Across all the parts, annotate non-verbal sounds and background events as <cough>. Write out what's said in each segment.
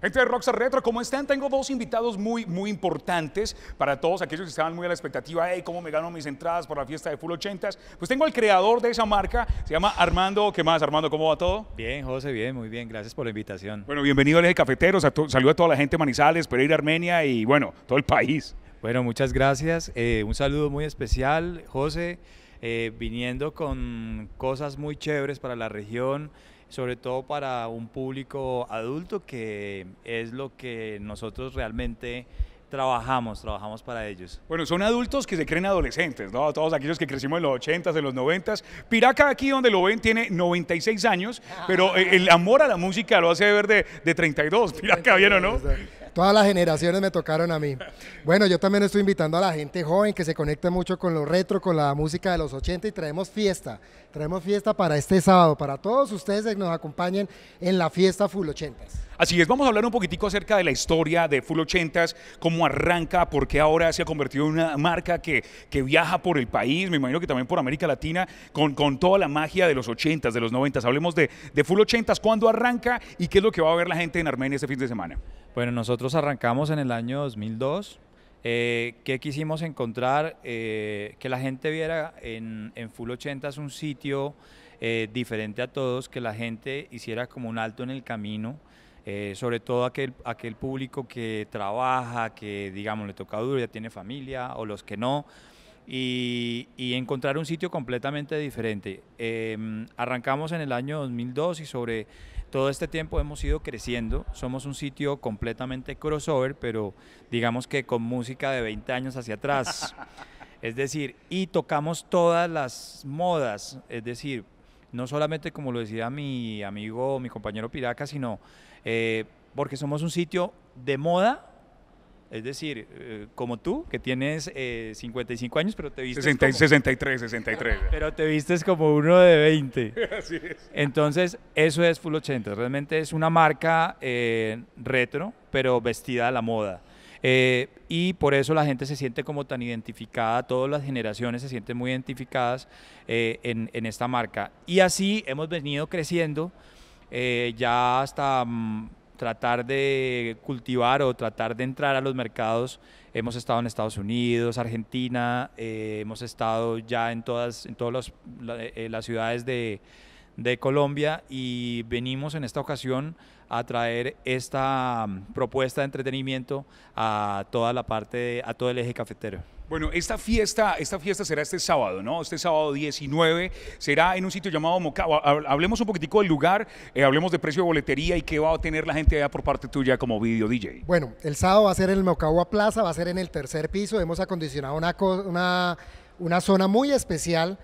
Gente de Rockstar Retro, ¿cómo están? Tengo dos invitados muy, muy importantes para todos aquellos que estaban muy a la expectativa. Hey, ¿cómo me gano mis entradas para la fiesta de Full 80s? Pues tengo al creador de esa marca, se llama Armando. ¿Qué más, Armando? ¿Cómo va todo? Bien, José, bien, muy bien. Gracias por la invitación. Bueno, bienvenido al Eje Cafeteros. Saludo a toda la gente de Manizales, Pereira, Armenia y, bueno, todo el país. Bueno, muchas gracias. Eh, un saludo muy especial, José. Eh, viniendo con cosas muy chéveres para la región sobre todo para un público adulto que es lo que nosotros realmente trabajamos, trabajamos para ellos. Bueno, son adultos que se creen adolescentes, ¿no? Todos aquellos que crecimos en los 80s, en los 90s. Piraca aquí donde lo ven tiene 96 años, pero <laughs> el amor a la música lo hace ver de, de 32, Piraca, ¿vieron, no? Todas las generaciones me tocaron a mí. Bueno, yo también estoy invitando a la gente joven que se conecte mucho con lo retro, con la música de los 80 y traemos fiesta. Traemos fiesta para este sábado, para todos ustedes que nos acompañen en la fiesta Full 80. Así es, vamos a hablar un poquitico acerca de la historia de Full 80, cómo arranca, por qué ahora se ha convertido en una marca que, que viaja por el país, me imagino que también por América Latina, con, con toda la magia de los 80 de los 90s. Hablemos de, de Full 80, cuándo arranca y qué es lo que va a ver la gente en Armenia este fin de semana. Bueno, nosotros arrancamos en el año 2002. Eh, ¿Qué quisimos encontrar? Eh, que la gente viera en, Full 80 es un sitio eh, diferente a todos, que la gente hiciera como un alto en el camino, sobre todo aquel, aquel público que trabaja, que digamos le toca duro, ya tiene familia, o los que no. Y, encontrar un sitio completamente diferente. Em, arrancamos en el año 2002 y sobre todo este tiempo hemos ido creciendo, somos un sitio completamente crossover, pero digamos que con música de 20 años hacia atrás. <laughs> Es decir, y tocamos todas las modas, es decir, no solamente como lo decía mi amigo, mi compañero Piraca, sino eh, porque somos un sitio de moda, es decir, eh, como tú, que tienes 55 eh, años, pero te vistes como, 63, 63. <laughs> Pero te vistes como uno de 20. <laughs> Así es. Entonces, eso es Full 80. Realmente es una marca eh, retro, pero vestida a la moda. y por eso la gente se siente como tan identificada, todas las generaciones se sienten muy identificadas en, esta marca. Y así hemos venido creciendo. ya hasta mm, tratar de cultivar o tratar de entrar a los mercados. Hemos estado en Estados Unidos, Argentina, eh, hemos estado ya en todas, en eh, las ciudades de, Colombia y venimos en esta ocasión a traer esta mm, propuesta de entretenimiento a toda la parte, a todo el eje cafetero. Bueno, esta fiesta, esta fiesta será este sábado, ¿no? Este sábado 19 será en un sitio llamado Mocagua. Hablemos un poquitico del lugar, eh, hablemos de precio de boletería y qué va a tener la gente allá por parte tuya como video DJ. Bueno, el sábado va a ser en el Mocagua Plaza, va a ser en el tercer piso. Hemos acondicionado una, una, una zona muy especial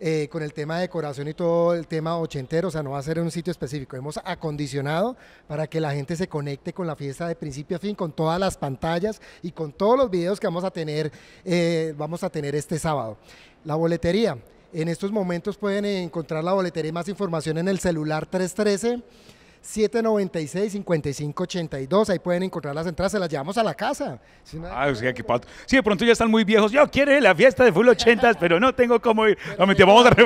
eh, con el tema de decoración y todo el tema ochentero, o sea, no va a ser en un sitio específico. Hemos acondicionado para que la gente se conecte con la fiesta de principio a fin, con todas las pantallas y con todos los videos que vamos a tener, eh, vamos a tener este sábado. La boletería. En estos momentos pueden encontrar la boletería y más información en el celular 313. 796-5582. Ahí pueden encontrar las entradas, se las llevamos a la casa. Ah, sí, Sí, de pronto ya están muy viejos. Yo quiero la fiesta de Full 80, pero no tengo cómo ir. vamos a. <laughs>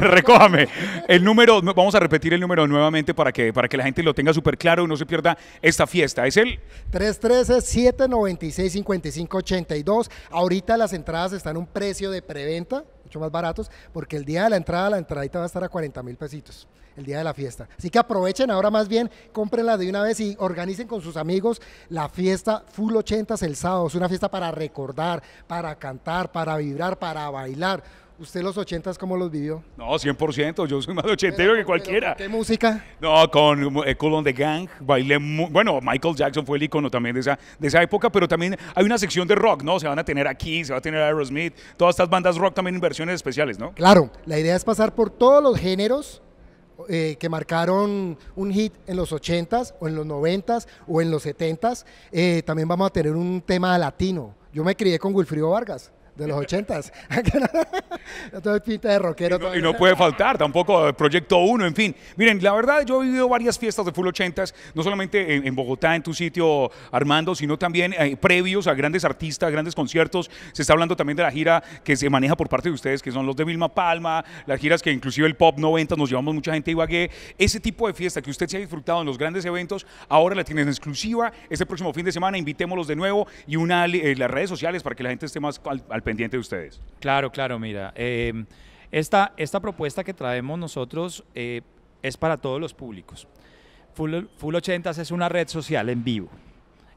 Recójame. El número, vamos a repetir el número nuevamente para que, para que la gente lo tenga súper claro y no se pierda esta fiesta. Es el. 313-796-5582. Ahorita las entradas están a un precio de preventa mucho más baratos, porque el día de la entrada, la entradita va a estar a 40 mil pesitos, el día de la fiesta. Así que aprovechen ahora más bien, cómprenla de una vez y organicen con sus amigos la fiesta Full 80s el sábado. Es una fiesta para recordar, para cantar, para vibrar, para bailar ¿Usted los ochentas cómo los vivió? No, 100%, yo soy más ochentero que cualquiera. ¿Qué música? No, con el eh, on the Gang, bailé, bueno, Michael Jackson fue el icono también de esa, de esa época, pero también hay una sección de rock, ¿no? Se van a tener aquí, se va a tener Aerosmith, todas estas bandas rock también en versiones especiales, ¿no? Claro, la idea es pasar por todos los géneros eh, que marcaron un hit en los 80s o en los noventas, o en los 70 eh, también vamos a tener un tema latino. Yo me crié con Wilfrido Vargas de los ochentas. <laughs> Entonces pinta de rockero. Y no, puede faltar, tampoco eh, Proyecto Uno, en fin. Miren, la verdad yo he vivido varias fiestas de full ochentas, no solamente en, Bogotá, en tu sitio Armando, sino también eh, previos a grandes artistas, grandes conciertos. Se está hablando también de la gira que se maneja por parte de ustedes, que son los de Vilma Palma, las giras que inclusive el Pop 90 nos llevamos mucha gente a Ibagué. Ese tipo de fiesta que usted se ha disfrutado en los grandes eventos, ahora la tienen exclusiva. Este próximo fin de semana invitémoslos de nuevo y una eh, las redes sociales para que la gente esté más al pendiente de ustedes. Claro, claro, mira. Em, esta, esta propuesta que traemos nosotros eh, es para todos los públicos. Full, Full 80 es una red social en vivo.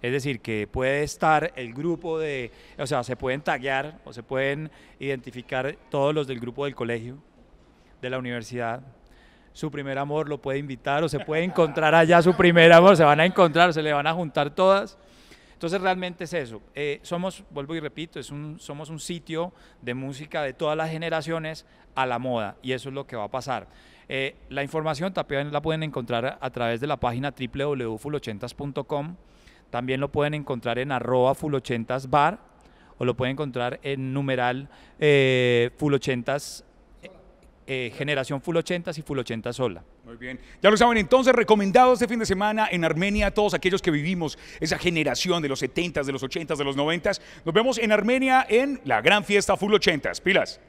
Es decir, que puede estar el grupo de, o sea, se pueden taggear o se pueden identificar todos los del grupo del colegio, de la universidad. Su primer amor lo puede invitar o se puede encontrar allá su primer amor, se van a encontrar, se le van a juntar todas. Entonces realmente es eso. Eh, somos, vuelvo y repito, es un, somos un sitio de música de todas las generaciones a la moda y eso es lo que va a pasar. Eh, la información también la pueden encontrar a través de la página www.full80s.com. También lo pueden encontrar en arroba full80sbar o lo pueden encontrar en numeral eh, full80s eh, generación Full 80 y Full 80 sola. Muy bien. Ya lo saben, entonces, recomendado este fin de semana en Armenia a todos aquellos que vivimos esa generación de los 70s, de los 80s, de los 90s. Nos vemos en Armenia en la gran fiesta Full 80s. Pilas.